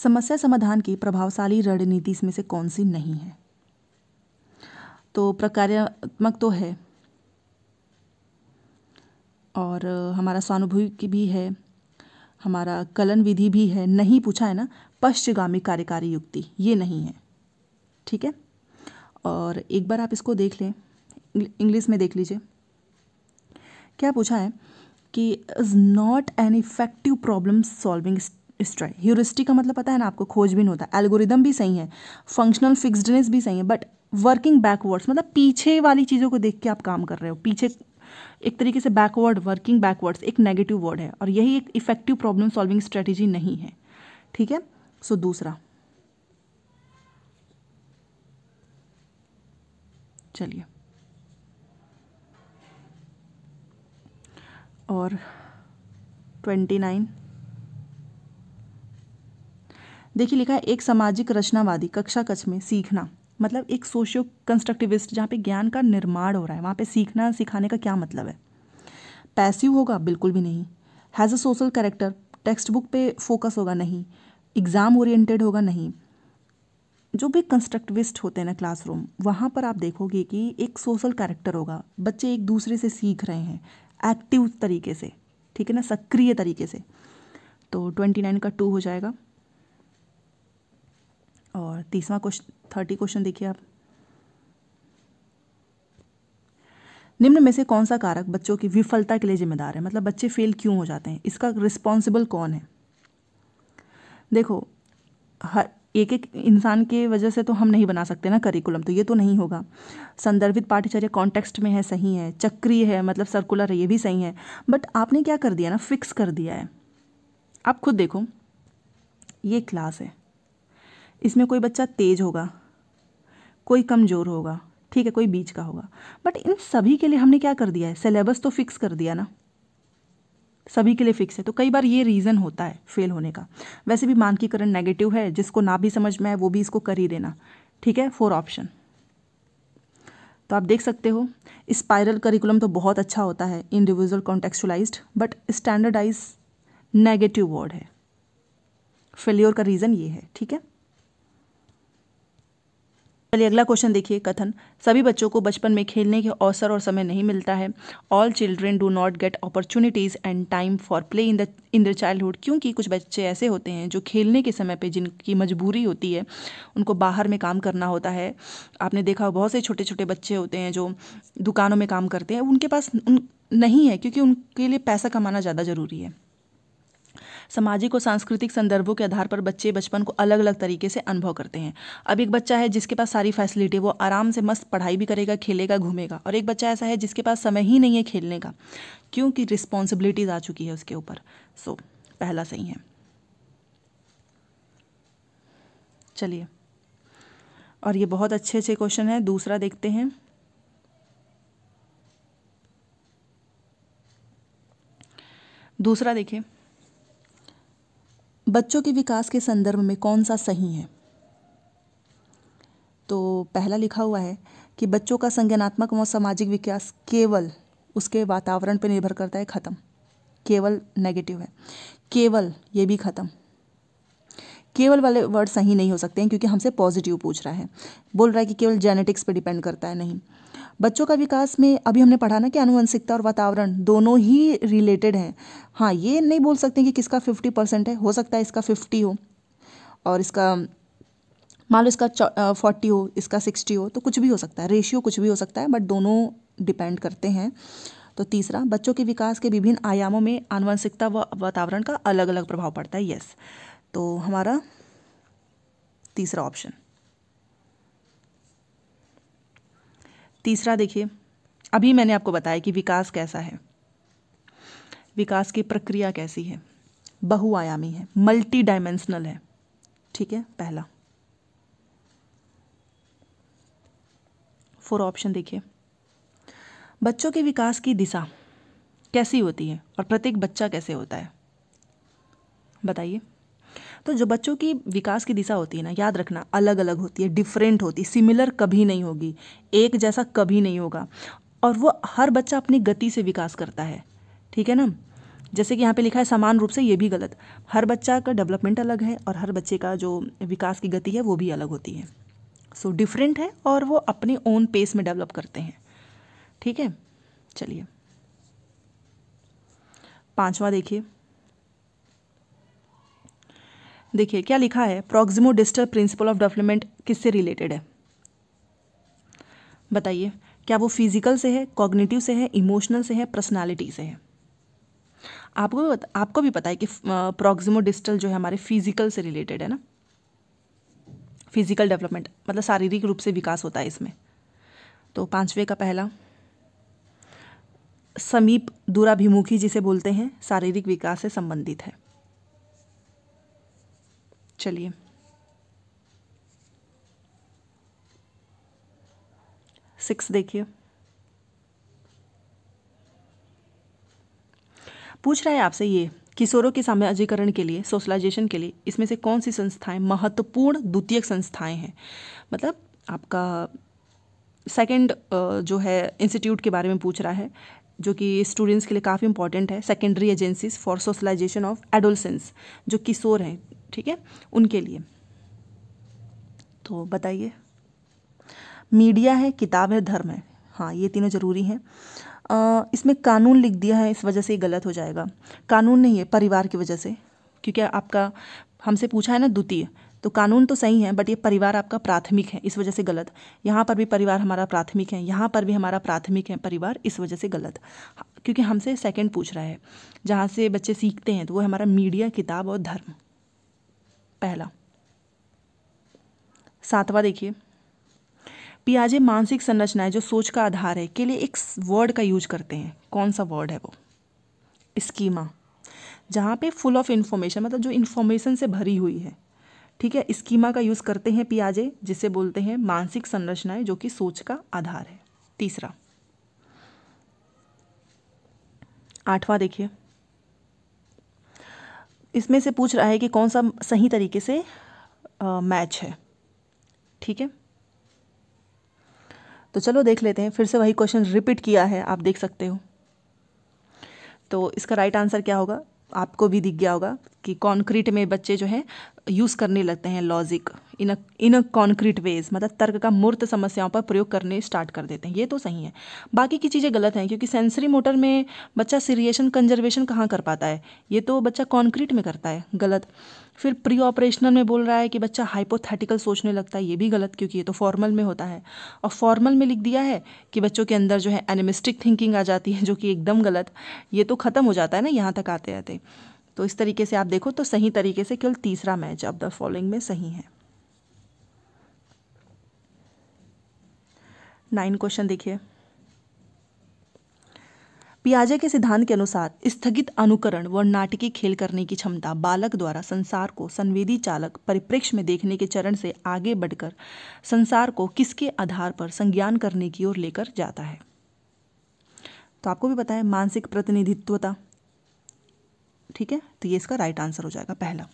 समस्या समाधान की प्रभावशाली रणनीति इसमें से कौन सी नहीं है तो प्रकार्यात्मक तो है और हमारा स्वानुभूति की भी है हमारा कलन विधि भी है नहीं पूछा है ना पश्चगामी कार्यकारी युक्ति ये नहीं है ठीक है और एक बार आप इसको देख लें इंग्लिश में देख लीजिए क्या पूछा है कि is not an effective problem solving strike heuristic का मतलब पता है ना आपको खोजबीन होता है एल्गोरिदम भी सही है फंक्शनल फिक्सडनेस भी सही है बट वर्किंग बैकवर्ड्स मतलब पीछे वाली चीज़ों को देख के आप काम कर रहे हो पीछे एक तरीके से बैकवर्ड वर्किंग बैकवर्ड्स एक नेगेटिव वर्ड है और यही एक इफेक्टिव प्रॉब्लम सॉल्विंग स्ट्रेटेजी नहीं है ठीक है सो so, दूसरा चलिए और ट्वेंटी नाइन देखिए लिखा है एक सामाजिक रचनावादी कक्षा कक्ष में सीखना मतलब एक सोशियो कंस्ट्रक्टिविस्ट जहाँ पे ज्ञान का निर्माण हो रहा है वहाँ पे सीखना सिखाने का क्या मतलब है पैसिव होगा बिल्कुल भी नहीं has a social character text book पे फोकस होगा नहीं एग्ज़ाम ओरिएंटेड होगा नहीं जो भी कंस्ट्रक्टिविस्ट होते हैं ना क्लासरूम वहाँ पर आप देखोगे कि एक सोशल कैरेक्टर होगा बच्चे एक दूसरे से सीख रहे हैं एक्टिव तरीके से ठीक है ना सक्रिय तरीके से तो ट्वेंटी नाइन का टू हो जाएगा और तीसवा क्वेश्चन थर्टी क्वेश्चन देखिए आप निम्न में से कौन सा कारक बच्चों की विफलता के लिए जिम्मेदार है मतलब बच्चे फेल क्यों हो जाते हैं इसका रिस्पॉन्सिबल कौन है देखो हर एक एक इंसान के वजह से तो हम नहीं बना सकते ना करिकुलम तो ये तो नहीं होगा संदर्भित पाठ्यचर्या कॉन्टेक्स्ट में है सही है चक्रीय है मतलब सर्कुलर है ये भी सही है बट आपने क्या कर दिया ना फिक्स कर दिया है आप खुद देखो ये क्लास है इसमें कोई बच्चा तेज होगा कोई कमज़ोर होगा ठीक है कोई बीच का होगा बट इन सभी के लिए हमने क्या कर दिया है सिलेबस तो फिक्स कर दिया ना सभी के लिए फिक्स है तो कई बार ये रीज़न होता है फेल होने का वैसे भी मानकीकरण नेगेटिव है जिसको ना भी समझ में आए वो भी इसको कर ही देना ठीक है फोर ऑप्शन तो आप देख सकते हो स्पायरल करिकुलम तो बहुत अच्छा होता है individual contextualise but standardise negative word है फेल्योर का रीज़न ये है ठीक है चलिए अगला क्वेश्चन देखिए कथन सभी बच्चों को बचपन में खेलने के अवसर और समय नहीं मिलता है all children do not get opportunities and time for play in the in the childhood क्योंकि कुछ बच्चे ऐसे होते हैं जो खेलने के समय पे जिनकी मजबूरी होती है उनको बाहर में काम करना होता है आपने देखा बहुत से छोटे छोटे बच्चे होते हैं जो दुकानों में काम करते हैं उनके पास उन नहीं है क्योंकि उनके लिए पैसा कमाना ज़्यादा ज़रूरी है सामाजिक और सांस्कृतिक संदर्भों के आधार पर बच्चे बचपन को अलग अलग तरीके से अनुभव करते हैं अब एक बच्चा है जिसके पास सारी फैसिलिटी वो आराम से मस्त पढ़ाई भी करेगा खेलेगा घूमेगा और एक बच्चा ऐसा है जिसके पास समय ही नहीं है खेलने का क्योंकि रिस्पॉन्सिबिलिटीज़ आ चुकी है उसके ऊपर सो पहला सही है चलिए और ये बहुत अच्छे अच्छे क्वेश्चन है दूसरा देखते हैं दूसरा देखिए बच्चों के विकास के संदर्भ में कौन सा सही है तो पहला लिखा हुआ है कि बच्चों का संज्ञानात्मक व सामाजिक विकास केवल उसके वातावरण पर निर्भर करता है ख़त्म केवल नेगेटिव है केवल ये भी ख़त्म केवल वाले वर्ड सही नहीं हो सकते हैं क्योंकि हमसे पॉजिटिव पूछ रहा है बोल रहा है कि केवल जेनेटिक्स पर डिपेंड करता है नहीं बच्चों का विकास में अभी हमने पढ़ा ना कि आनुवंशिकता और वातावरण दोनों ही रिलेटेड हैं हाँ ये नहीं बोल सकते कि किसका फिफ्टी परसेंट है हो सकता है इसका फिफ्टी हो और इसका मान लो इसका फोर्टी हो इसका सिक्सटी हो तो कुछ भी हो सकता है रेशियो कुछ भी हो सकता है बट दोनों डिपेंड करते हैं तो तीसरा बच्चों के विकास के विभिन्न आयामों में आनुवंशिकता व वातावरण का अलग अलग प्रभाव पड़ता है यस तो हमारा तीसरा ऑप्शन तीसरा देखिए अभी मैंने आपको बताया कि विकास कैसा है विकास की प्रक्रिया कैसी है बहुआयामी है मल्टी डायमेंशनल है ठीक है पहला फोर ऑप्शन देखिए बच्चों के विकास की दिशा कैसी होती है और प्रत्येक बच्चा कैसे होता है बताइए तो जो बच्चों की विकास की दिशा होती है ना याद रखना अलग अलग होती है डिफरेंट होती है सिमिलर कभी नहीं होगी एक जैसा कभी नहीं होगा और वो हर बच्चा अपनी गति से विकास करता है ठीक है ना जैसे कि यहाँ पे लिखा है समान रूप से ये भी गलत हर बच्चा का डेवलपमेंट अलग है और हर बच्चे का जो विकास की गति है वो भी अलग होती है सो so, डिफरेंट है और वो अपने ओन पेस में डेवलप करते हैं ठीक है चलिए पांचवा देखिए देखिए क्या लिखा है proximodistal principle of development किससे रिलेटेड है बताइए क्या वो फिजिकल से है कॉग्निटिव से है इमोशनल से है पर्सनालिटी से है आपको भी आपको भी पता है कि प्रोक्सिमो डिस्टल जो है हमारे फिजिकल से रिलेटेड है ना फिजिकल डेवलपमेंट मतलब शारीरिक रूप से विकास होता है इसमें तो पांचवे का पहला समीप दूराभिमुखी जिसे बोलते हैं शारीरिक विकास से संबंधित है चलिए सिक्स देखिए पूछ रहा है आपसे ये किशोरों के सामाजिकरण के लिए सोशलाइजेशन के लिए इसमें से कौन सी संस्थाएं महत्वपूर्ण द्वितीय संस्थाएं हैं मतलब आपका सेकंड जो है इंस्टीट्यूट के बारे में पूछ रहा है जो कि स्टूडेंट्स के लिए काफ़ी इंपॉर्टेंट है secondary agencies for socialisation of adolescence जो किशोर हैं ठीक है उनके लिए तो बताइए मीडिया है किताब है धर्म है हाँ ये तीनों ज़रूरी हैं इसमें कानून लिख दिया है इस वजह से ये गलत हो जाएगा कानून नहीं है परिवार की वजह से क्योंकि आपका हमसे पूछा है ना द्वितीय तो कानून तो सही है बट ये परिवार आपका प्राथमिक है इस वजह से गलत यहाँ पर भी परिवार हमारा प्राथमिक है यहाँ पर भी हमारा प्राथमिक है परिवार इस वजह से गलत क्योंकि हमसे सेकंड पूछ रहा है जहाँ से बच्चे सीखते हैं तो वो हमारा मीडिया किताब और धर्म पहला सातवां देखिए पियाजे मानसिक संरचनाएं जो सोच का आधार है के लिए एक वर्ड का यूज करते हैं कौन सा वर्ड है वो स्कीमा जहाँ पे फुल ऑफ इन्फॉर्मेशन मतलब जो इन्फॉर्मेशन से भरी हुई है ठीक है स्कीमा का यूज़ करते हैं पियाजे जिसे बोलते हैं मानसिक संरचनाएं जो कि सोच का आधार है तीसरा आठवां देखिए इसमें से पूछ रहा है कि कौन सा सही तरीके से आ, मैच है ठीक है तो चलो देख लेते हैं फिर से वही क्वेश्चन रिपीट किया है आप देख सकते हो तो इसका राइट आंसर क्या होगा आपको भी दिख गया होगा कि कॉन्क्रीट में बच्चे जो हैं यूज़ करने लगते हैं logic in in a concrete ways मतलब तर्क का मूर्त समस्याओं पर प्रयोग करने स्टार्ट कर देते हैं ये तो सही है बाकी की चीज़ें गलत हैं क्योंकि सेंसरी मोटर में बच्चा सीरिएशन कंजर्वेशन कहाँ कर पाता है ये तो बच्चा कॉन्क्रीट में करता है गलत फिर प्री ऑपरेशनल में बोल रहा है कि बच्चा हाइपोथेटिकल सोचने लगता है ये भी गलत क्योंकि ये तो फॉर्मल में होता है और फॉर्मल में लिख दिया है कि बच्चों के अंदर जो है एनिमिस्टिक थिंकिंग आ जाती है जो कि एकदम गलत ये तो ख़त्म हो जाता है ना यहाँ तक आते आते तो इस तरीके से आप देखो तो सही तरीके से केवल तीसरा मैच अब द फॉलोइंग में सही है नाइन क्वेश्चन देखिए पियाजे के सिद्धांत के अनुसार स्थगित अनुकरण व नाटकीय खेल करने की क्षमता बालक द्वारा संसार को संवेदी चालक परिप्रेक्ष्य में देखने के चरण से आगे बढ़कर संसार को किसके आधार पर संज्ञान करने की ओर लेकर जाता है तो आपको भी पता है मानसिक प्रतिनिधित्वता ठीक है तो ये इसका राइट आंसर हो जाएगा पहला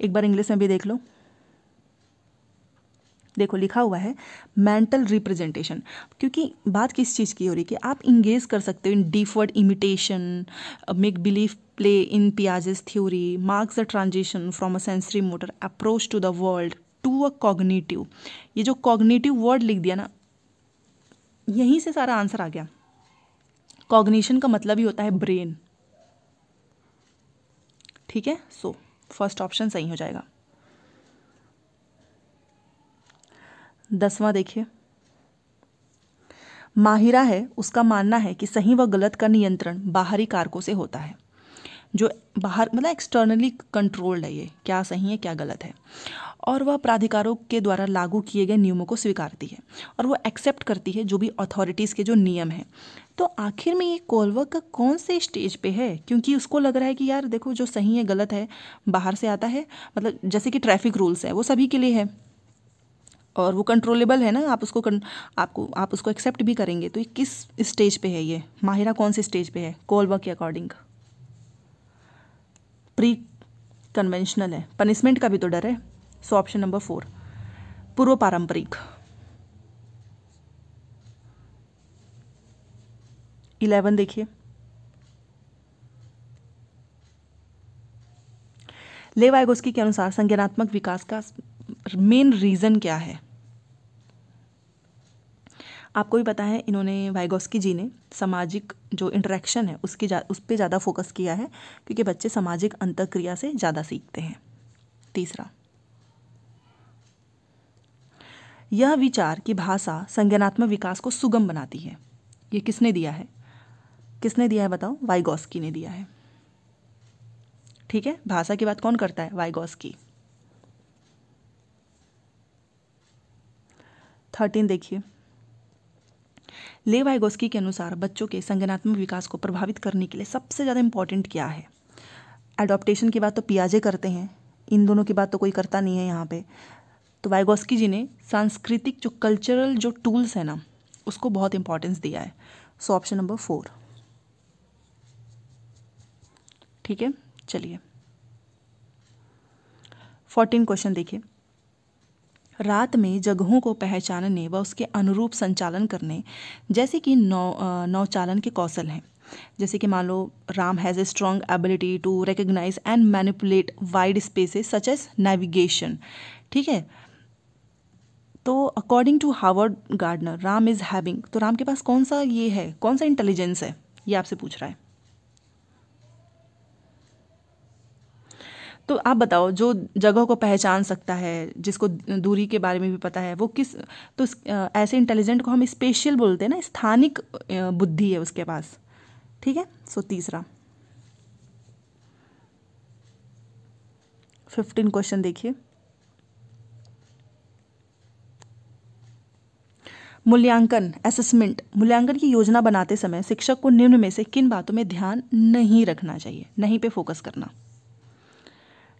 एक बार इंग्लिश में भी देख लो देखो लिखा हुआ है मेंटल रिप्रेजेंटेशन क्योंकि बात किस चीज़ की हो रही है कि आप इंगेज कर सकते हो in deferred imitation make believe play in Piaget's theory marks the transition from a sensory motor approach to the world to a cognitive ये जो कॉग्निटिव वर्ड लिख दिया ना यहीं से सारा आंसर आ गया कॉग्निशन का मतलब ही होता है ब्रेन ठीक है सो फर्स्ट ऑप्शन सही हो जाएगा दसवां देखिए माहिरा है उसका मानना है कि सही व गलत का नियंत्रण बाहरी कारकों से होता है जो बाहर मतलब एक्सटर्नली कंट्रोल्ड है ये क्या सही है क्या गलत है और वह प्राधिकारों के द्वारा लागू किए गए नियमों को स्वीकारती है और वह एक्सेप्ट करती है जो भी अथॉरिटीज़ के जो नियम हैं तो आखिर में ये कोलवा का कौन से स्टेज पे है क्योंकि उसको लग रहा है कि यार देखो जो सही है गलत है बाहर से आता है मतलब जैसे कि ट्रैफिक रूल्स है वो सभी के लिए है और वो कंट्रोलेबल है ना आप उसको आपको आप उसको एक्सेप्ट भी करेंगे तो ये किस स्टेज पे है ये माहिरा कौन से स्टेज पे है कोलबा के अकॉर्डिंग प्री कन्वेंशनल है पनिशमेंट का भी तो डर है सो ऑप्शन नंबर फोर पूर्व पारंपरिक इलेवन देखिए लेवाएगोस्की के अनुसार संज्ञानात्मक विकास का मेन रीज़न क्या है आपको भी पता है इन्होंने वाइगोस्की जी ने सामाजिक जो इंटरेक्शन है उसकी जा उस पर ज़्यादा फोकस किया है क्योंकि बच्चे सामाजिक अंतक्रिया से ज़्यादा सीखते हैं तीसरा यह विचार कि भाषा संज्ञानात्मक विकास को सुगम बनाती है ये किसने दिया है किसने दिया है बताओ वाइगोस्की ने दिया है ठीक है भाषा की बात कौन करता है वाइगोस्की थर्टीन देखिए ले वाइगोस्की के अनुसार बच्चों के संगनात्मक विकास को प्रभावित करने के लिए सबसे ज़्यादा इंपॉर्टेंट क्या है एडोप्टेशन की बात तो पियाजे करते हैं इन दोनों की बात तो कोई करता नहीं है यहाँ पे तो वाइगोस्की जी ने सांस्कृतिक जो कल्चरल जो टूल्स है ना उसको बहुत इंपॉर्टेंस दिया है सो ऑप्शन नंबर फोर ठीक है चलिए फोर्टीन क्वेश्चन देखिए रात में जगहों को पहचानने व उसके अनुरूप संचालन करने जैसे कि नौ नौचालन के कौशल हैं जैसे कि मान लो Ram has a strong ability to recognise and manipulate wide spaces such as navigation ठीक है तो according to Harvard Gardner Ram is having तो राम के पास कौन सा ये है कौन सा इंटेलिजेंस है ये आपसे पूछ रहा है तो आप बताओ जो जगह को पहचान सकता है जिसको दूरी के बारे में भी पता है वो किस तो ऐसे इंटेलिजेंट को हम स्पेशल बोलते हैं ना स्थानिक बुद्धि है उसके पास ठीक है सो तीसरा फिफ्टीन क्वेश्चन देखिए मूल्यांकन असेसमेंट मूल्यांकन की योजना बनाते समय शिक्षक को निम्न में से किन बातों में ध्यान नहीं रखना चाहिए नहीं पे फोकस करना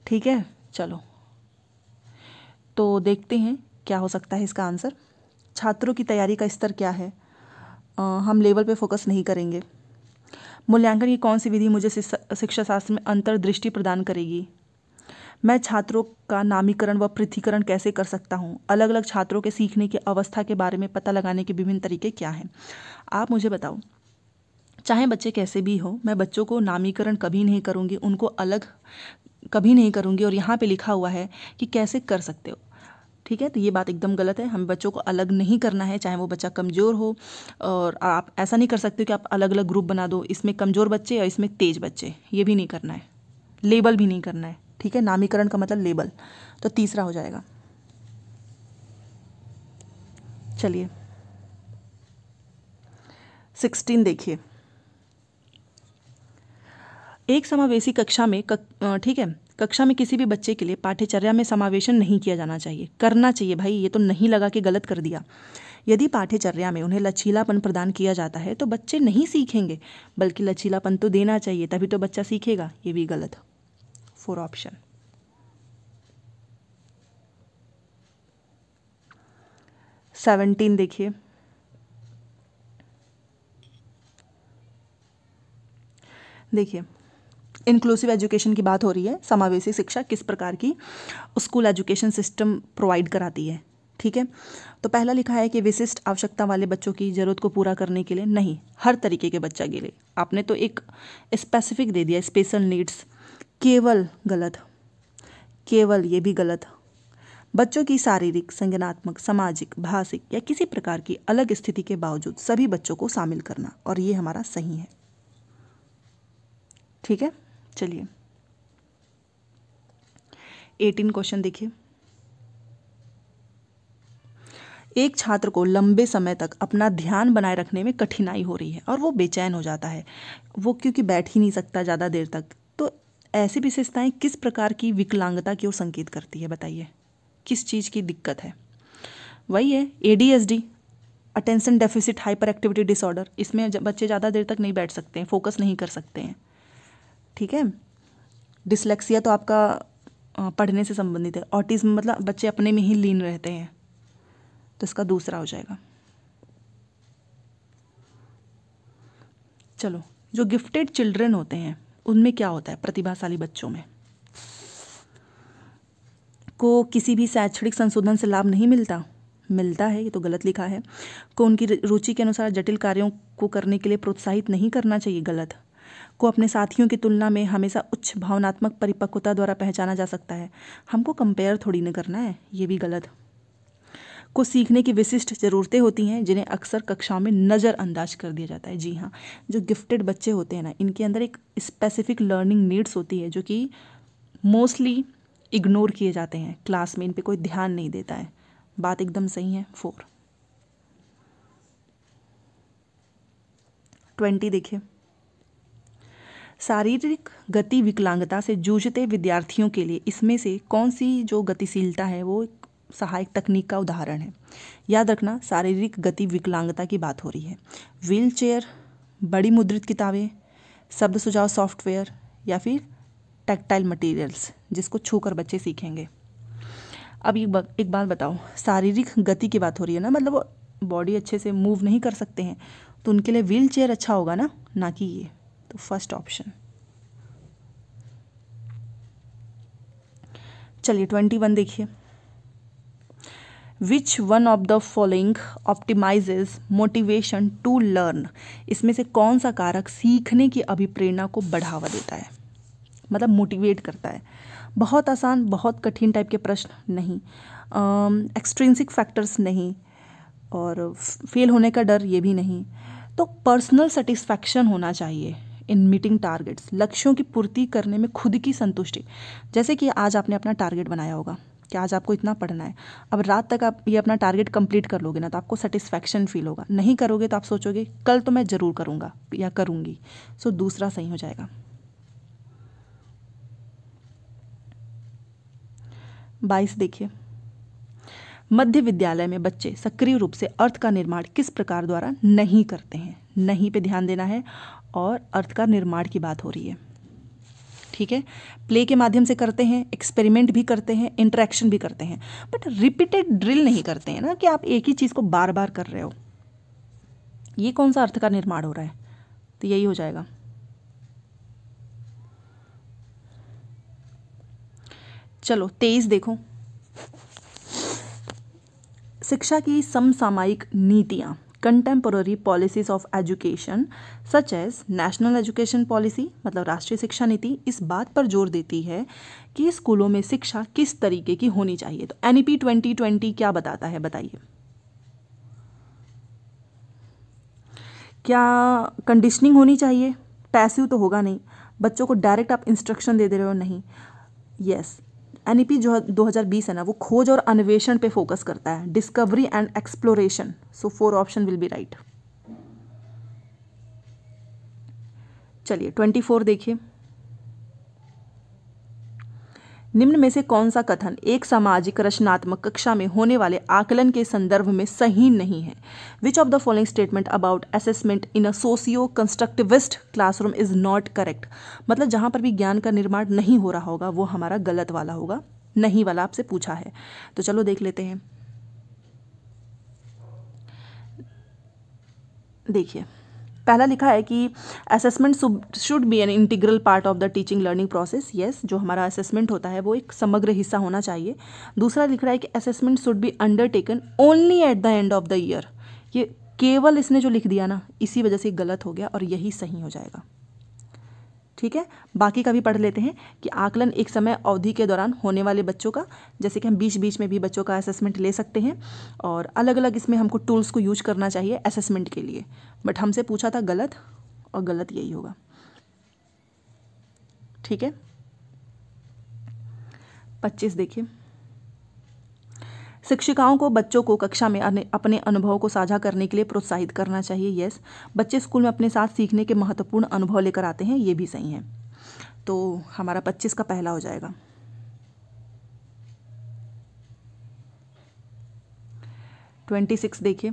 ठीक है चलो तो देखते हैं क्या हो सकता है इसका आंसर छात्रों की तैयारी का स्तर क्या है आ, हम लेवल पे फोकस नहीं करेंगे मूल्यांकन की कौन सी विधि मुझे शिक्षा शास्त्र में अंतर्दृष्टि प्रदान करेगी मैं छात्रों का नामीकरण व पृथ्वीकरण कैसे कर सकता हूँ अलग अलग छात्रों के सीखने की अवस्था के बारे में पता लगाने के विभिन्न तरीके क्या हैं आप मुझे बताओ चाहे बच्चे कैसे भी हो मैं बच्चों को नामीकरण कभी नहीं करूँगी उनको अलग कभी नहीं करूँगी और यहाँ पे लिखा हुआ है कि कैसे कर सकते हो ठीक है तो ये बात एकदम गलत है हमें बच्चों को अलग नहीं करना है चाहे वो बच्चा कमज़ोर हो और आप ऐसा नहीं कर सकते कि आप अलग अलग ग्रुप बना दो इसमें कमज़ोर बच्चे और इसमें तेज बच्चे ये भी नहीं करना है लेबल भी नहीं करना है ठीक है नामीकरण का मतलब लेबल तो तीसरा हो जाएगा चलिए सिक्सटीन देखिए एक समावेशी कक्षा में ठीक है कक्षा में किसी भी बच्चे के लिए पाठ्यचर्या में समावेशन नहीं किया जाना चाहिए करना चाहिए भाई ये तो नहीं लगा कि गलत कर दिया यदि पाठ्यचर्या में उन्हें लचीलापन प्रदान किया जाता है तो बच्चे नहीं सीखेंगे बल्कि लचीलापन तो देना चाहिए तभी तो बच्चा सीखेगा ये भी गलत फोर ऑप्शन सेवनटीन देखिए देखिए इंक्लूसिव एजुकेशन की बात हो रही है समावेशी शिक्षा किस प्रकार की स्कूल एजुकेशन सिस्टम प्रोवाइड कराती है ठीक है तो पहला लिखा है कि विशिष्ट आवश्यकता वाले बच्चों की ज़रूरत को पूरा करने के लिए नहीं हर तरीके के बच्चा के लिए आपने तो एक स्पेसिफिक दे दिया स्पेशल नीड्स केवल गलत केवल ये भी गलत बच्चों की शारीरिक संज्ञानात्मक सामाजिक भाषिक या किसी प्रकार की अलग स्थिति के बावजूद सभी बच्चों को शामिल करना और ये हमारा सही है ठीक है चलिए एटीन क्वेश्चन देखिए एक छात्र को लंबे समय तक अपना ध्यान बनाए रखने में कठिनाई हो रही है और वो बेचैन हो जाता है वो क्योंकि बैठ ही नहीं सकता ज़्यादा देर तक तो ऐसी विशेषताएं किस प्रकार की विकलांगता की ओर संकेत करती है बताइए किस चीज़ की दिक्कत है वही है A D S D attention deficit hyper activity disorder इसमें बच्चे ज़्यादा देर तक नहीं बैठ सकते हैं फोकस नहीं कर सकते हैं ठीक है डिसलेक्सिया तो आपका पढ़ने से संबंधित है ऑटिज्म मतलब बच्चे अपने में ही लीन रहते हैं तो इसका दूसरा हो जाएगा चलो जो गिफ्टेड चिल्ड्रन होते हैं उनमें क्या होता है प्रतिभाशाली बच्चों में को किसी भी शैक्षणिक संशोधन से लाभ नहीं मिलता मिलता है ये तो गलत लिखा है को उनकी रुचि के अनुसार जटिल कार्यों को करने के लिए प्रोत्साहित नहीं करना चाहिए गलत को अपने साथियों की तुलना में हमेशा उच्च भावनात्मक परिपक्वता द्वारा पहचाना जा सकता है हमको कंपेयर थोड़ी ना करना है ये भी गलत कुछ सीखने की विशिष्ट ज़रूरतें होती हैं जिन्हें अक्सर कक्षाओं में नज़रअंदाज कर दिया जाता है जी हाँ जो गिफ्टेड बच्चे होते हैं ना इनके अंदर एक स्पेसिफिक लर्निंग नीड्स होती है जो कि मोस्टली इग्नोर किए जाते हैं क्लास में इन पर कोई ध्यान नहीं देता है बात एकदम सही है फोर ट्वेंटी देखिए शारीरिक गति विकलांगता से जूझते विद्यार्थियों के लिए इसमें से कौन सी जो गतिशीलता है वो सहायक तकनीक का उदाहरण है याद रखना शारीरिक गति विकलांगता की बात हो रही है व्हील चेयर बड़ी मुद्रित किताबें शब्द सुझाव सॉफ्टवेयर या फिर टेक्टाइल मटेरियल्स जिसको छूकर बच्चे सीखेंगे अब एक, बा, एक बात बताओ शारीरिक गति की बात हो रही है ना मतलब बॉडी अच्छे से मूव नहीं कर सकते हैं तो उनके लिए व्हील चेयर अच्छा होगा ना ना कि ये तो फर्स्ट ऑप्शन चलिए ट्वेंटी वन देखिए which one of the following optimises motivation to learn इसमें से कौन सा कारक सीखने की अभिप्रेरणा को बढ़ावा देता है मतलब मोटिवेट करता है बहुत आसान बहुत कठिन टाइप के प्रश्न नहीं एक्सट्रेंसिक फैक्टर्स नहीं और फेल होने का डर ये भी नहीं तो पर्सनल सेटिस्फैक्शन होना चाहिए इन मीटिंग टारगेट्स लक्ष्यों की पूर्ति करने में खुद की संतुष्टि जैसे कि आज आपने अपना टारगेट बनाया होगा कि आज आपको इतना पढ़ना है अब रात तक आप ये अपना टारगेट कंप्लीट कर लोगे ना तो आपको सेटिस्फैक्शन फील होगा नहीं करोगे तो आप सोचोगे कल तो मैं ज़रूर करूँगा या करूँगी सो दूसरा सही हो जाएगा बाईस देखिए मध्य विद्यालय में बच्चे सक्रिय रूप से अर्थ का निर्माण किस प्रकार द्वारा नहीं करते हैं नहीं पे ध्यान देना है और अर्थ का निर्माण की बात हो रही है ठीक है प्ले के माध्यम से करते हैं एक्सपेरिमेंट भी करते हैं इंटरेक्शन भी करते हैं बट रिपीटेड ड्रिल नहीं करते हैं ना कि आप एक ही चीज़ को बार बार कर रहे हो ये कौन सा अर्थ का निर्माण हो रहा है तो यही हो जाएगा चलो तेईस देखो शिक्षा की समसामयिक नीतियाँ contemporary policies of education such as national education policy मतलब राष्ट्रीय शिक्षा नीति इस बात पर जोर देती है कि स्कूलों में शिक्षा किस तरीके की होनी चाहिए तो N E P twenty twenty क्या बताता है बताइए क्या कंडीशनिंग होनी चाहिए पैसिव तो होगा नहीं बच्चों को डायरेक्ट आप इंस्ट्रक्शन दे दे रहे हो नहीं yes yes. N E P जो दो हजार बीस है ना वो खोज और अन्वेषण पे फोकस करता है discovery and exploration so four option will be right चलिए ट्वेंटी फोर देखिए निम्न में से कौन सा कथन एक सामाजिक रचनात्मक कक्षा में होने वाले आकलन के संदर्भ में सही नहीं है which of the following statement about assessment in a constructivist classroom is not correct मतलब जहां पर भी ज्ञान का निर्माण नहीं हो रहा होगा वो हमारा गलत वाला होगा नहीं वाला आपसे पूछा है तो चलो देख लेते हैं देखिए पहला लिखा है कि assessment should be an integral part of the teaching learning process yes जो हमारा असेसमेंट होता है वो एक समग्र हिस्सा होना चाहिए दूसरा लिख रहा है कि assessment should be undertaken only at the end of the year ये केवल इसने जो लिख दिया ना इसी वजह से गलत हो गया और यही सही हो जाएगा ठीक है बाकी का भी पढ़ लेते हैं कि आकलन एक समय अवधि के दौरान होने वाले बच्चों का जैसे कि हम बीच बीच में भी बच्चों का असेसमेंट ले सकते हैं और अलग अलग इसमें हमको टूल्स को यूज करना चाहिए असेसमेंट के लिए बट हमसे पूछा था गलत और गलत यही होगा ठीक है पच्चीस देखिए शिक्षिकाओं को बच्चों को कक्षा में अपने अनुभव को साझा करने के लिए प्रोत्साहित करना चाहिए यस बच्चे स्कूल में अपने साथ सीखने के महत्वपूर्ण अनुभव लेकर आते हैं ये भी सही है तो हमारा पच्चीस का पहला हो जाएगा ट्वेंटी सिक्स देखिए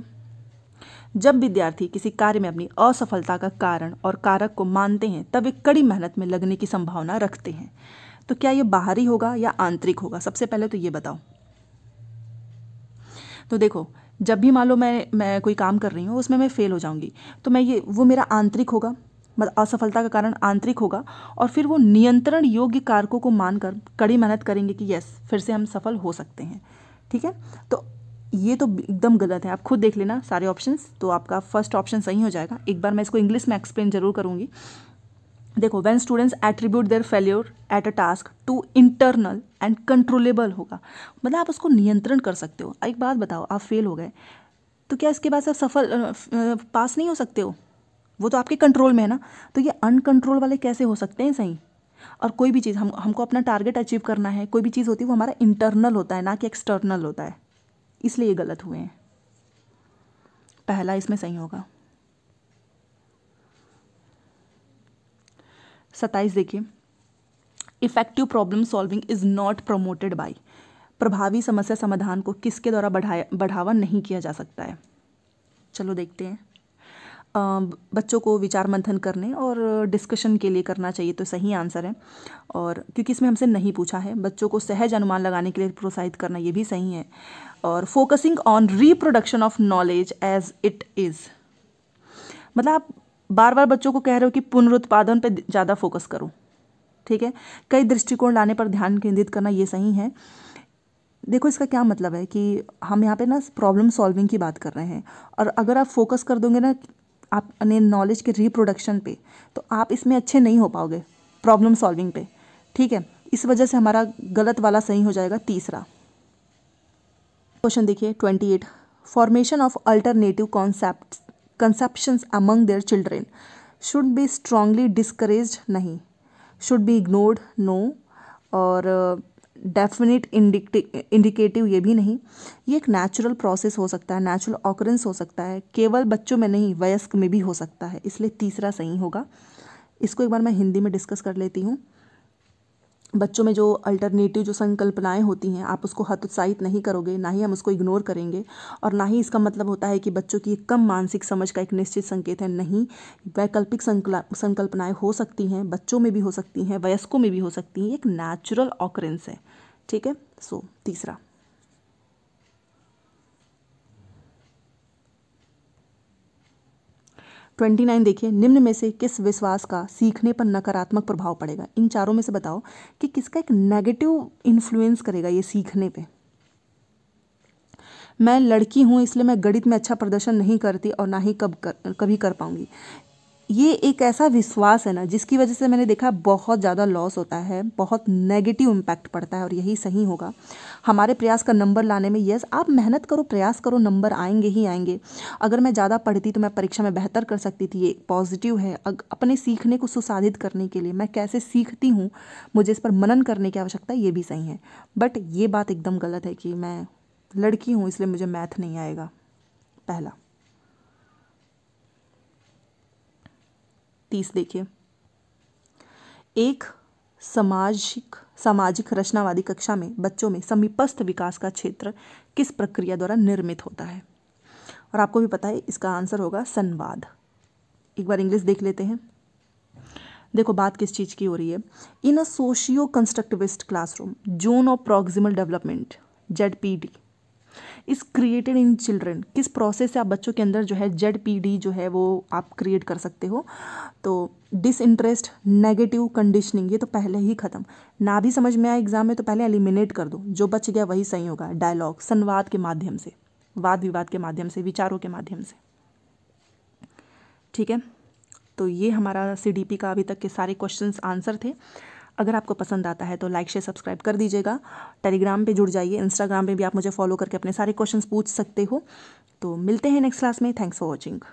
जब विद्यार्थी किसी कार्य में अपनी असफलता का कारण और कारक को मानते हैं तब वे कड़ी मेहनत में लगने की संभावना रखते हैं तो क्या ये बाहरी होगा या आंतरिक होगा सबसे पहले तो ये बताओ तो देखो जब भी मान लो मैं मैं कोई काम कर रही हूँ उसमें मैं फ़ेल हो जाऊँगी तो मैं ये वो मेरा आंतरिक होगा मतलब असफलता का कारण आंतरिक होगा और फिर वो नियंत्रण योग्य कारकों को मानकर कड़ी मेहनत करेंगे कि यस फिर से हम सफल हो सकते हैं ठीक है तो ये तो एकदम गलत है आप खुद देख लेना सारे ऑप्शंस तो आपका फर्स्ट ऑप्शन सही हो जाएगा एक बार मैं इसको इंग्लिश में एक्सप्लेन जरूर करूँगी देखो when students attribute their failure at a task to internal and controllable होगा मतलब आप उसको नियंत्रण कर सकते हो एक बात बताओ आप फेल हो गए तो क्या इसके बाद से आप सफल पास नहीं हो सकते हो वो तो आपके कंट्रोल में है ना तो ये अनकंट्रोल वाले कैसे हो सकते हैं सही और कोई भी चीज़ हम हमको अपना टारगेट अचीव करना है कोई भी चीज़ होती है वो हमारा इंटरनल होता है ना कि एक्सटर्नल होता है इसलिए ये गलत हुए हैं पहला इसमें सही होगा सत्ताईस देखिए effective problem solving is not promoted by प्रभावी समस्या समाधान को किसके द्वारा बढ़ाया बढ़ावा नहीं किया जा सकता है चलो देखते हैं बच्चों को विचार मंथन करने और डिस्कशन के लिए करना चाहिए तो सही आंसर है और क्योंकि इसमें हमसे नहीं पूछा है बच्चों को सहज अनुमान लगाने के लिए प्रोत्साहित करना ये भी सही है और focusing on reproduction of knowledge as it is मतलब आप बार बार बच्चों को कह रहे हो कि पुनरुत्पादन पर ज़्यादा फोकस करो ठीक है कई दृष्टिकोण लाने पर ध्यान केंद्रित करना ये सही है देखो इसका क्या मतलब है कि हम यहाँ पे ना प्रॉब्लम सॉल्विंग की बात कर रहे हैं और अगर आप फोकस कर दोगे ना आप अपने नॉलेज के रिप्रोडक्शन पे तो आप इसमें अच्छे नहीं हो पाओगे प्रॉब्लम सॉल्विंग पे ठीक है इस वजह से हमारा गलत वाला सही हो जाएगा तीसरा क्वेश्चन देखिए twenty eight formation of alternative concept conceptions among their children should be strongly discourage नहीं शुड बी इग्नोर्ड नो और डेफिनेट इंडिक इंडिकेटिव ये भी नहीं ये एक नेचुरल प्रोसेस हो सकता है नेचुरल ऑकरेंस हो सकता है केवल बच्चों में नहीं वयस्क में भी हो सकता है इसलिए तीसरा सही होगा इसको एक बार मैं हिंदी में डिस्कस कर लेती हूँ बच्चों में जो अल्टरनेटिव जो संकल्पनाएं होती हैं आप उसको हतोत्साहित नहीं करोगे ना ही हम उसको इग्नोर करेंगे और ना ही इसका मतलब होता है कि बच्चों की कम मानसिक समझ का एक निश्चित संकेत है नहीं वैकल्पिक संकल्पनाएं हो सकती हैं बच्चों में भी हो सकती हैं वयस्कों में भी हो सकती हैं एक नेचुरल ऑकरेंस है ठीक है सो तीसरा ट्वेंटी नाइन देखिए निम्न में से किस विश्वास का सीखने पर नकारात्मक प्रभाव पड़ेगा इन चारों में से बताओ कि किसका एक नेगेटिव इन्फ्लुएंस करेगा ये सीखने पे मैं लड़की हूँ इसलिए मैं गणित में अच्छा प्रदर्शन नहीं करती और ना ही कब कर, कभी कर पाऊंगी ये एक ऐसा विश्वास है ना जिसकी वजह से मैंने देखा बहुत ज़्यादा लॉस होता है बहुत नेगेटिव इम्पैक्ट पड़ता है और यही सही होगा हमारे प्रयास का नंबर लाने में यस आप मेहनत करो प्रयास करो नंबर आएंगे ही आएंगे अगर मैं ज़्यादा पढ़ती तो मैं परीक्षा में बेहतर कर सकती थी ये पॉजिटिव है अपने सीखने को सुसाधित करने के लिए मैं कैसे सीखती हूँ मुझे इस पर मनन करने की आवश्यकता ये भी सही है बट ये बात एकदम गलत है कि मैं लड़की हूँ इसलिए मुझे मैथ नहीं आएगा पहला तीस देखिए एक सामाजिक सामाजिक रचनावादी कक्षा में बच्चों में समीपस्थ विकास का क्षेत्र किस प्रक्रिया द्वारा निर्मित होता है और आपको भी पता है इसका आंसर होगा संवाद एक बार इंग्लिश देख लेते हैं देखो बात किस चीज़ की हो रही है in a socio constructivist classroom zone of proximal development Z P D is created in children किस प्रोसेस से आप बच्चों के अंदर जो है जेड पी डी जो है वो आप क्रिएट कर सकते हो तो डिसइंटरेस्ट नेगेटिव कंडीशनिंग ये तो पहले ही ख़त्म ना भी समझ में आए एग्ज़ाम में तो पहले एलिमिनेट कर दो जो बच गया वही सही होगा डायलॉग संवाद के माध्यम से वाद विवाद के माध्यम से विचारों के माध्यम से ठीक है तो ये हमारा सी का अभी तक के सारे क्वेश्चंस आंसर थे अगर आपको पसंद आता है तो लाइक शेयर सब्सक्राइब कर दीजिएगा टेलीग्राम पे जुड़ जाइए इंस्टाग्राम पे भी आप मुझे फॉलो करके अपने सारे क्वेश्चंस पूछ सकते हो तो मिलते हैं नेक्स्ट क्लास में थैंक्स फॉर वॉचिंग